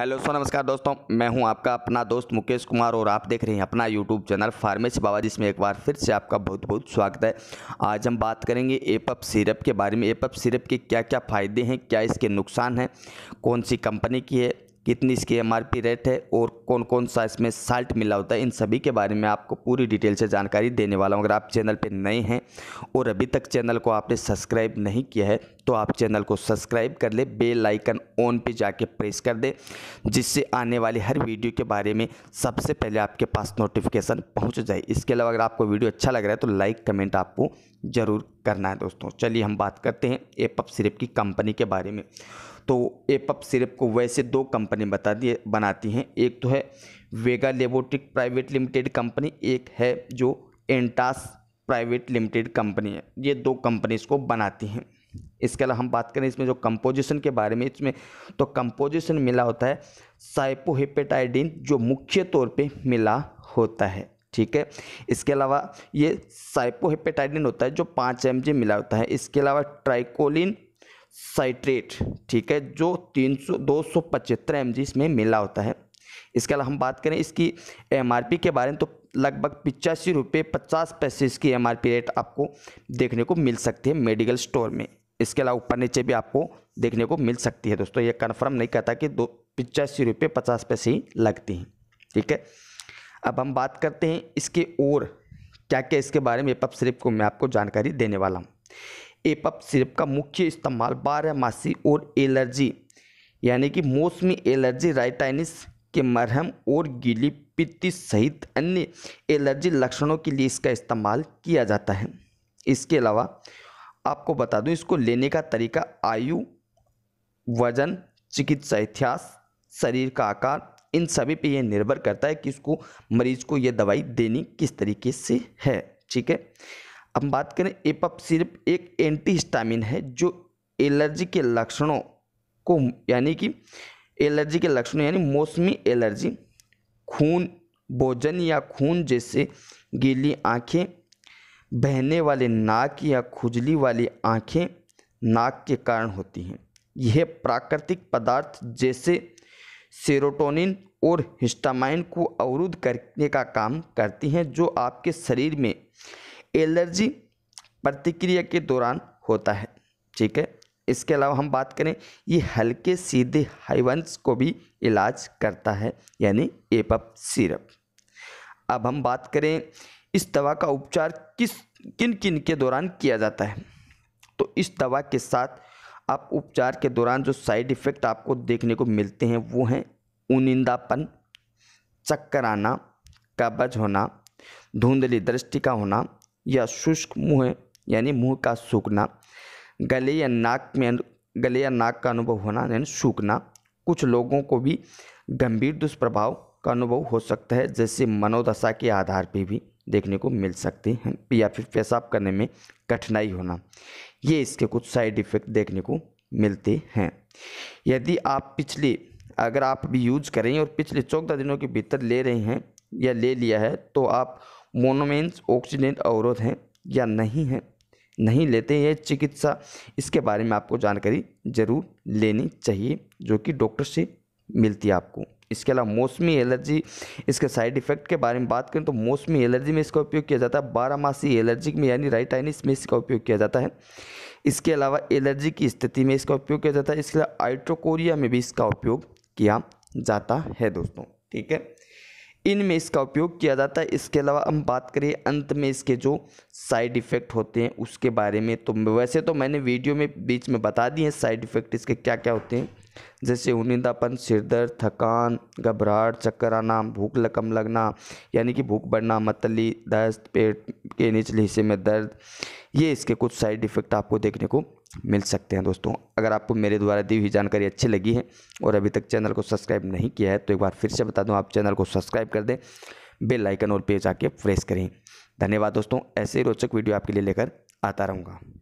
hello सो नमस्कार दोस्तों मैं हूं आपका अपना दोस्त मुकेश कुमार और आप देख रहे हैं अपना यूट्यूब चैनल फार्मेसी बाबा जिसमें एक बार फिर से आपका बहुत बहुत स्वागत है आज हम बात करेंगे एपअप सिरप के बारे में एपअप सिरप के क्या क्या फ़ायदे हैं क्या इसके नुकसान हैं कौन सी कंपनी की है कितनी इसकी एम रेट है और कौन कौन सा इसमें साल्ट मिला होता है इन सभी के बारे में आपको पूरी डिटेल से जानकारी देने वाला हूँ अगर आप चैनल पर नए हैं और अभी तक चैनल को आपने सब्सक्राइब नहीं किया है तो आप चैनल को सब्सक्राइब कर ले बेल आइकन ऑन पे जाके प्रेस कर दे जिससे आने वाली हर वीडियो के बारे में सबसे पहले आपके पास नोटिफिकेशन पहुंच जाए इसके अलावा अगर आपको वीडियो अच्छा लग रहा है तो लाइक कमेंट आपको ज़रूर करना है दोस्तों चलिए हम बात करते हैं एपअप सिरप की कंपनी के बारे में तो एपअप सिरप को वैसे दो कंपनी बता दिए बनाती हैं एक तो है वेगा लेबोटिक प्राइवेट लिमिटेड कंपनी एक है जो एंटास प्राइवेट लिमिटेड कंपनी है ये दो कंपनी इसको बनाती हैं इसके अलावा हम बात करें इसमें जो कंपोजिशन के बारे में इसमें तो कंपोजिशन मिला होता है साइपोहेपेटाइडिन जो मुख्य तौर पे मिला होता है ठीक है इसके अलावा ये साइपोहेपेटाइडिन होता है जो पाँच एम मिला होता है इसके अलावा ट्राइकोलिन साइट्रेट ठीक है जो तीन सौ दो सौ पचहत्तर एम इसमें मिला होता है इसके अलावा हम बात करें इसकी एम के बारे में तो लगभग पिचासी रुपये पचास पैसे इसकी एम रेट आपको देखने को मिल सकती है मेडिकल स्टोर में इसके अलावा ऊपर नीचे भी आपको देखने को मिल सकती है दोस्तों ये कन्फर्म नहीं कहता कि दो पिचासी रुपये पचास पैसे ही लगती हैं ठीक है अब हम बात करते हैं इसके और क्या क्या इसके बारे में एपअप सिरप को मैं आपको जानकारी देने वाला हूँ एपअप सिरप का मुख्य इस्तेमाल बारहमासी और एलर्जी यानी कि मौसमी एलर्जी राइटाइनिस के मरहम और गीली पित्ती सहित अन्य एलर्जी लक्षणों के लिए इसका इस्तेमाल किया जाता है इसके अलावा आपको बता दूं इसको लेने का तरीका आयु वजन चिकित्सा इतिहास शरीर का आकार इन सभी पे ये निर्भर करता है कि इसको मरीज को ये दवाई देनी किस तरीके से है ठीक है अब बात करें एपअप सिर्फ एक एंटी हिस्टामिन है जो एलर्जी के लक्षणों को यानी कि एलर्जी के लक्षणों यानी मौसमी एलर्जी खून भोजन या खून जैसे गीली आँखें बहने वाले नाक या खुजली वाली आँखें नाक के कारण होती हैं यह प्राकृतिक पदार्थ जैसे सेरोटोनिन और हिस्टामाइन को अवरुद्ध करने का काम करती हैं जो आपके शरीर में एलर्जी प्रतिक्रिया के दौरान होता है ठीक है इसके अलावा हम बात करें ये हल्के सीधे हाइवंस को भी इलाज करता है यानी एपअप सिरप अब हम बात करें इस दवा का उपचार किस किन किन के दौरान किया जाता है तो इस दवा के साथ आप उपचार के दौरान जो साइड इफ़ेक्ट आपको देखने को मिलते हैं वो हैं उनिंदापन चक्कर आना कब्ज होना धुंधली दृष्टि का होना या शुष्क मुँह यानी मुँह का सूखना गले या नाक में गले या नाक का अनुभव होना यानी सूखना कुछ लोगों को भी गंभीर दुष्प्रभाव का अनुभव हो सकता है जैसे मनोदशा के आधार पर भी देखने को मिल सकते हैं या फिर पेशाब करने में कठिनाई होना ये इसके कुछ साइड इफ़ेक्ट देखने को मिलते हैं यदि आप पिछले अगर आप भी यूज करें और पिछले चौदह दिनों के भीतर ले रहे हैं या ले लिया है तो आप मोनोमेंस ऑक्सीडेंट अवरोध हैं या नहीं हैं नहीं लेते हैं चिकित्सा इसके बारे में आपको जानकारी ज़रूर लेनी चाहिए जो कि डॉक्टर से मिलती है आपको इसके अलावा मौसमी एलर्जी इसके साइड इफेक्ट के बारे में बात करें तो मौसमी एलर्जी में इसका उपयोग किया जाता है बारामासी एलर्जी में यानी राइट आइनिस में इसका उपयोग किया जाता है इसके अलावा एलर्जी की स्थिति में इसका उपयोग किया जाता है इसके अलावा आइट्रोकोरिया में भी इसका उपयोग किया जाता है दोस्तों ठीक है इनमें इसका उपयोग किया जाता है इसके अलावा हम बात करें अंत में इसके जो साइड इफ़ेक्ट होते हैं उसके बारे में तो वैसे तो मैंने वीडियो में बीच में बता दिए हैं साइड इफ़ेक्ट इसके क्या क्या होते हैं जैसे उनींदापन सिरदर्द थकान घबराहट चक्कर आना भूख लकम लगना यानी कि भूख बढ़ना मतली दस्त पेट के निचले हिस्से में दर्द ये इसके कुछ साइड इफ़ेक्ट आपको देखने को मिल सकते हैं दोस्तों अगर आपको मेरे द्वारा दी हुई जानकारी अच्छी लगी है और अभी तक चैनल को सब्सक्राइब नहीं किया है तो एक बार फिर से बता दूँ आप चैनल को सब्सक्राइब कर दें बेल आइकन और पेज आके प्रेस करें धन्यवाद दोस्तों ऐसे रोचक वीडियो आपके लिए लेकर आता रहूँगा